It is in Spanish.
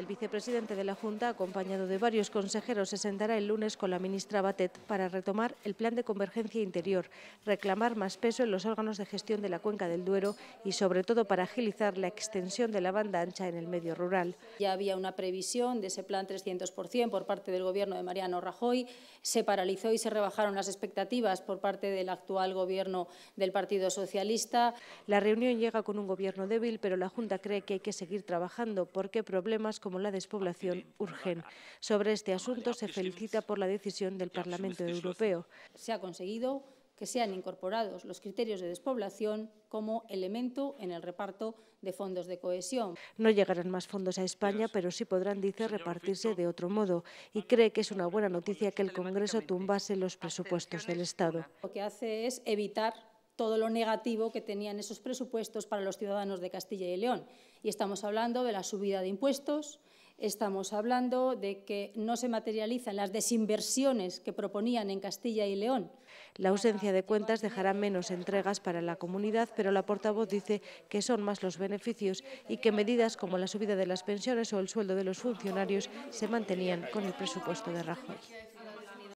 El vicepresidente de la Junta, acompañado de varios consejeros, se sentará el lunes con la ministra Batet para retomar el plan de convergencia interior, reclamar más peso en los órganos de gestión de la cuenca del Duero y, sobre todo, para agilizar la extensión de la banda ancha en el medio rural. Ya había una previsión de ese plan 300% por parte del Gobierno de Mariano Rajoy. Se paralizó y se rebajaron las expectativas por parte del actual Gobierno del Partido Socialista. La reunión llega con un Gobierno débil, pero la Junta cree que hay que seguir trabajando porque problemas como como la despoblación urgen. Sobre este asunto se felicita por la decisión del Parlamento Europeo. Se ha conseguido que sean incorporados los criterios de despoblación como elemento en el reparto de fondos de cohesión. No llegarán más fondos a España, pero sí podrán, dice, repartirse de otro modo y cree que es una buena noticia que el Congreso tumbase los presupuestos del Estado. Lo que hace es evitar todo lo negativo que tenían esos presupuestos para los ciudadanos de Castilla y León. Y estamos hablando de la subida de impuestos, Estamos hablando de que no se materializan las desinversiones que proponían en Castilla y León. La ausencia de cuentas dejará menos entregas para la comunidad, pero la portavoz dice que son más los beneficios y que medidas como la subida de las pensiones o el sueldo de los funcionarios se mantenían con el presupuesto de Rajoy.